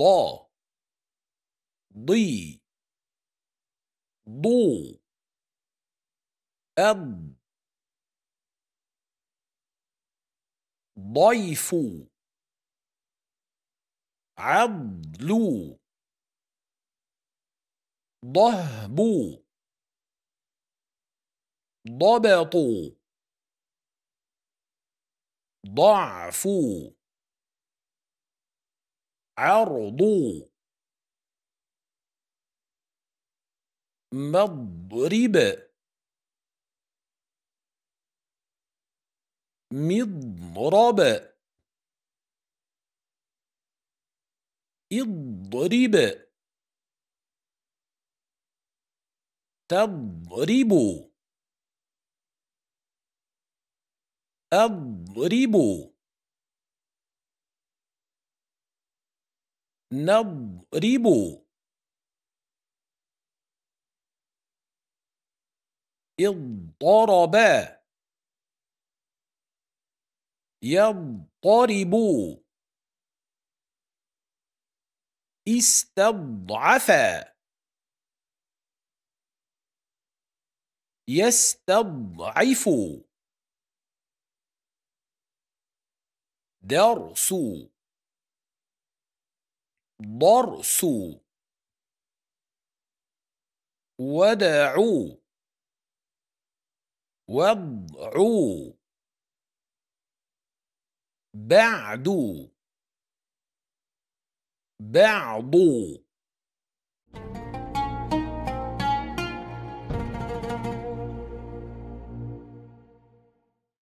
ض ضي ضو أض ضيف عضل ضهب ضبط ضعف عرض مضرب مضرب اضرب تضرب أضرب نضرب اضطرب يضطرب استضعف يستضعف درس ضرس ودع وضع بعد بعض